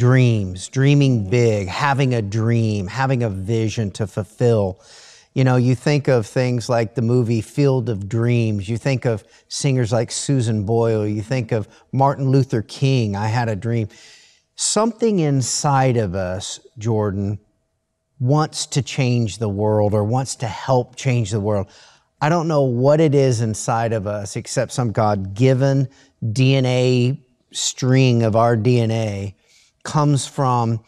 dreams, dreaming big, having a dream, having a vision to fulfill. You know, you think of things like the movie Field of Dreams. You think of singers like Susan Boyle. You think of Martin Luther King, I Had a Dream. Something inside of us, Jordan, wants to change the world or wants to help change the world. I don't know what it is inside of us except some God given DNA string of our DNA comes from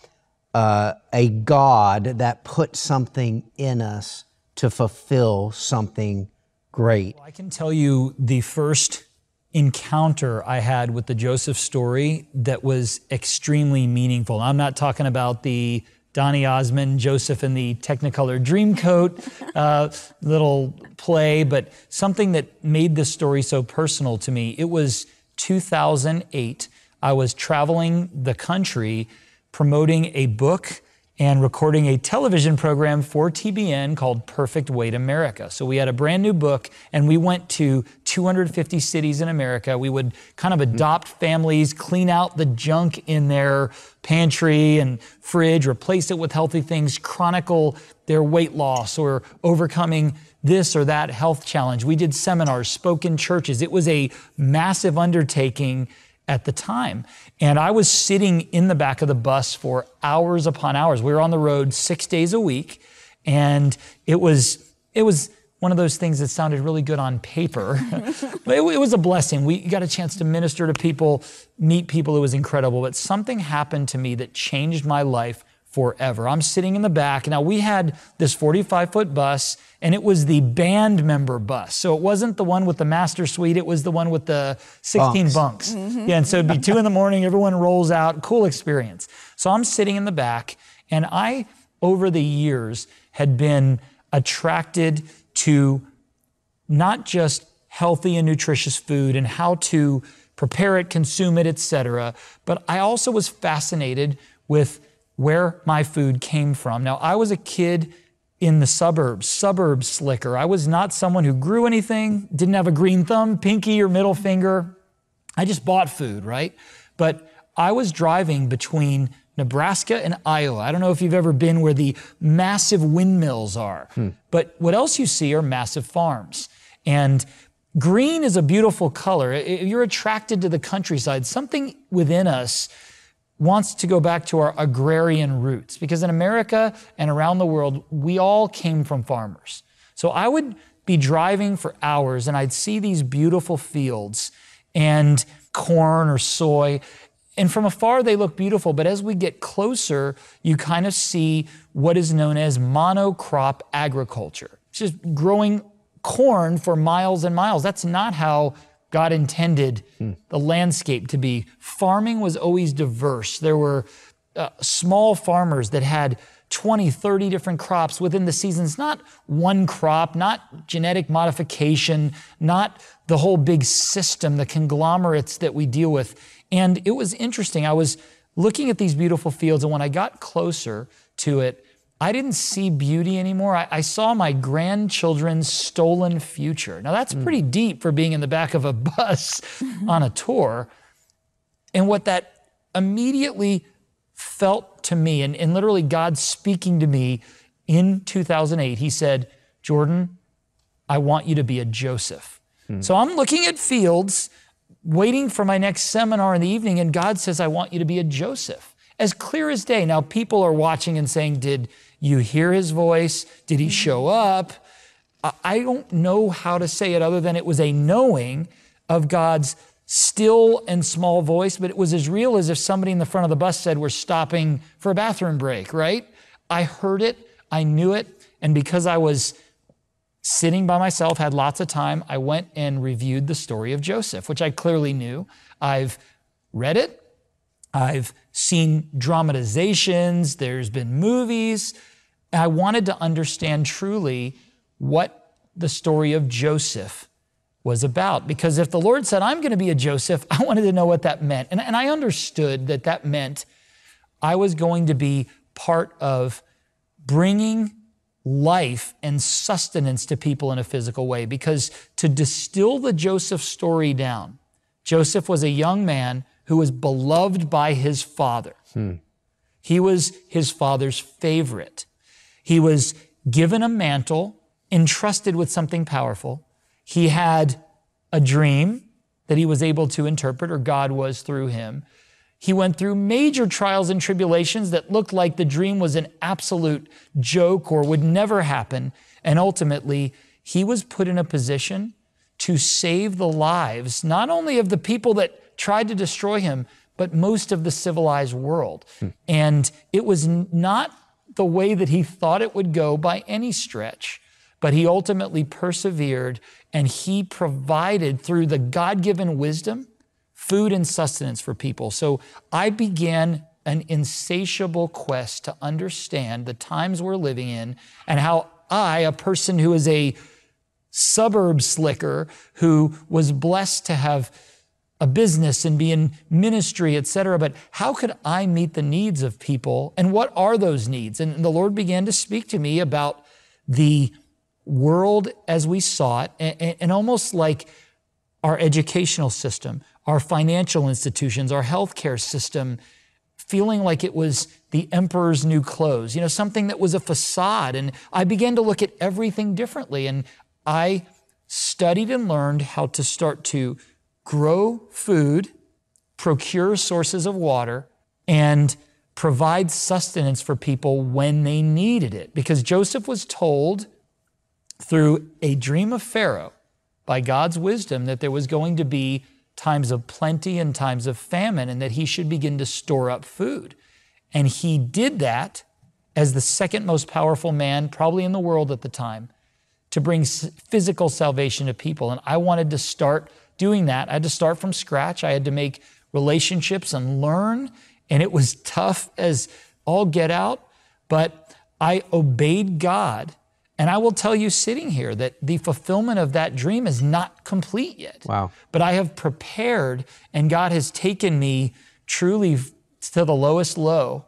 uh, a God that put something in us to fulfill something great. I can tell you the first encounter I had with the Joseph story that was extremely meaningful. I'm not talking about the Donny Osmond, Joseph in the Technicolor Dreamcoat uh, little play, but something that made this story so personal to me. It was 2008. I was traveling the country promoting a book and recording a television program for TBN called Perfect Weight America. So we had a brand new book and we went to 250 cities in America. We would kind of mm-hmm. adopt families, clean out the junk in their pantry and fridge, replace it with healthy things, chronicle their weight loss or overcoming this or that health challenge. We did seminars, spoke in churches. It was a massive undertaking at the time. And I was sitting in the back of the bus for hours upon hours. We were on the road six days a week, and it was it was one of those things that sounded really good on paper. but it, it, was a blessing. We got a chance to minister to people, meet people. It was incredible. But something happened to me that changed my life forever. I'm sitting in the back. Now, we had this 45 foot bus, and it was the band member bus. So it wasn't the one with the master suite, it was the one with the 16 bunks. bunks. Mm-hmm. Yeah, and so it'd be two in the morning, everyone rolls out. Cool experience. So I'm sitting in the back, and I, over the years, had been attracted to not just healthy and nutritious food and how to prepare it, consume it, etc., but I also was fascinated with where my food came from. Now, I was a kid in the suburbs, suburb slicker. I was not someone who grew anything, didn't have a green thumb, pinky, or middle finger. I just bought food, right? But I was driving between Nebraska and Iowa. I don't know if you've ever been where the massive windmills are, hmm. but what else you see are massive farms. And green is a beautiful color. You're attracted to the countryside. Something within us wants to go back to our agrarian roots because in America and around the world, we all came from farmers. So I would be driving for hours and I'd see these beautiful fields and corn or soy. And from afar, they look beautiful, but as we get closer, you kind of see what is known as monocrop agriculture. It's just growing corn for miles and miles. That's not how God intended hmm. the landscape to be. Farming was always diverse. There were uh, small farmers that had 20, 30 different crops within the seasons, not one crop, not genetic modification, not the whole big system, the conglomerates that we deal with. And it was interesting. I was looking at these beautiful fields, and when I got closer to it, I didn't see beauty anymore. I, I, saw my grandchildren's stolen future. Now, that's hmm. pretty deep for being in the back of a bus on a tour. And what that immediately felt to me, and, and literally God speaking to me in 2008, He said, Jordan, I want you to be a Joseph. Hmm. So I'm looking at fields, waiting for my next seminar in the evening, and God says, I want you to be a Joseph. As clear as day. Now, people are watching and saying, Did you hear his voice. Did he show mm-hmm. up? I don't know how to say it other than it was a knowing of God's still and small voice, but it was as real as if somebody in the front of the bus said, We're stopping for a bathroom break, right? I heard it, I knew it, and because I was sitting by myself, had lots of time, I went and reviewed the story of Joseph, which I clearly knew. I've read it, I've seen dramatizations, there's been movies. And I wanted to understand truly what the story of Joseph was about. Because if the Lord said, I'm going to be a Joseph, I wanted to know what that meant. And, and I understood that that meant I was going to be part of bringing life and sustenance to people in a physical way. Because to distill the Joseph story down, Joseph was a young man who was beloved by his father. Hmm. He was his father's favorite. He was given a mantle, entrusted with something powerful. He had a dream that he was able to interpret, or God was through him. He went through major trials and tribulations that looked like the dream was an absolute joke or would never happen. And ultimately, he was put in a position to save the lives, not only of the people that tried to destroy him, but most of the civilized world. Hmm. And it was not the way that he thought it would go by any stretch. But he ultimately persevered and he provided through the God given wisdom food and sustenance for people. So I began an insatiable quest to understand the times we're living in and how I, a person who is a suburb slicker, who was blessed to have a business and be in ministry, etc. But how could I meet the needs of people? And what are those needs? And the Lord began to speak to me about the world as we saw it, and, and almost like our educational system, our financial institutions, our healthcare system, feeling like it was the emperor's new clothes, you know, something that was a facade. And I began to look at everything differently. And I studied and learned how to start to grow food, procure sources of water, and provide sustenance for people when they needed it. Because Joseph was told through a dream of Pharaoh by God's wisdom that there was going to be times of plenty and times of famine and that he should begin to store up food. And he did that as the second most powerful man, probably in the world at the time, to bring physical salvation to people. And I wanted to start doing that. I had to start from scratch. I had to make relationships and learn. And it was tough as all get out, but I obeyed God. And I will tell you sitting here that the fulfillment of that dream is not complete yet. Wow. But I have prepared, and God has taken me truly to the lowest low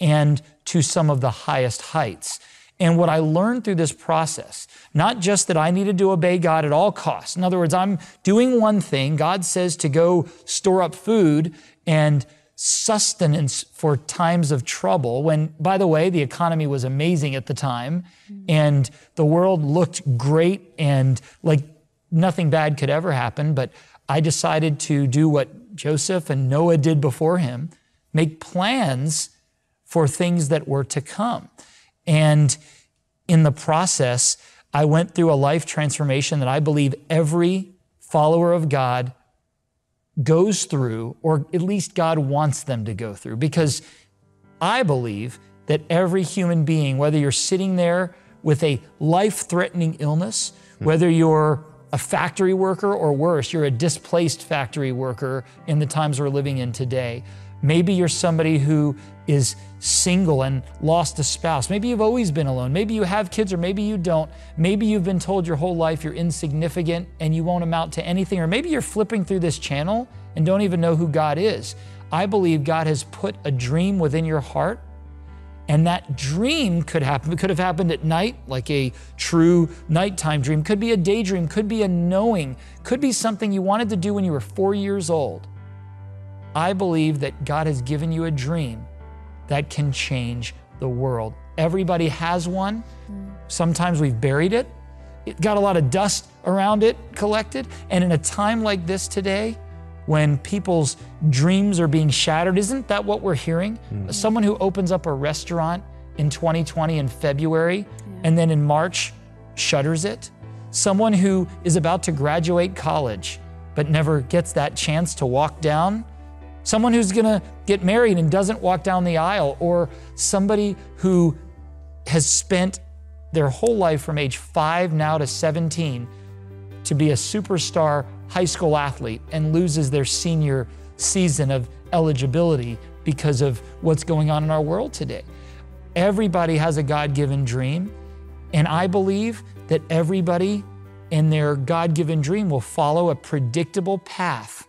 and to some of the highest heights. And what I learned through this process, not just that I needed to obey God at all costs. In other words, I'm doing one thing. God says to go store up food and sustenance for times of trouble. When, by the way, the economy was amazing at the time mm-hmm. and the world looked great and like nothing bad could ever happen. But I decided to do what Joseph and Noah did before him make plans for things that were to come. And in the process, I went through a life transformation that I believe every follower of God goes through, or at least God wants them to go through. Because I believe that every human being, whether you're sitting there with a life threatening illness, hmm. whether you're a factory worker or worse, you're a displaced factory worker in the times we're living in today. Maybe you're somebody who is single and lost a spouse. Maybe you've always been alone. Maybe you have kids or maybe you don't. Maybe you've been told your whole life you're insignificant and you won't amount to anything. Or maybe you're flipping through this channel and don't even know who God is. I believe God has put a dream within your heart. And that dream could happen. It could have happened at night, like a true nighttime dream, could be a daydream, could be a knowing, could be something you wanted to do when you were four years old. I believe that God has given you a dream that can change the world. Everybody has one. Sometimes we've buried it, it got a lot of dust around it collected. And in a time like this today, when people's dreams are being shattered, isn't that what we're hearing? Mm. Someone who opens up a restaurant in 2020 in February yeah. and then in March shutters it. Someone who is about to graduate college but never gets that chance to walk down someone who's going to get married and doesn't walk down the aisle, or somebody who has spent their whole life from age five now to 17 to be a superstar high school athlete and loses their senior season of eligibility because of what's going on in our world today. Everybody has a God given dream, and I believe that everybody in their God given dream will follow a predictable path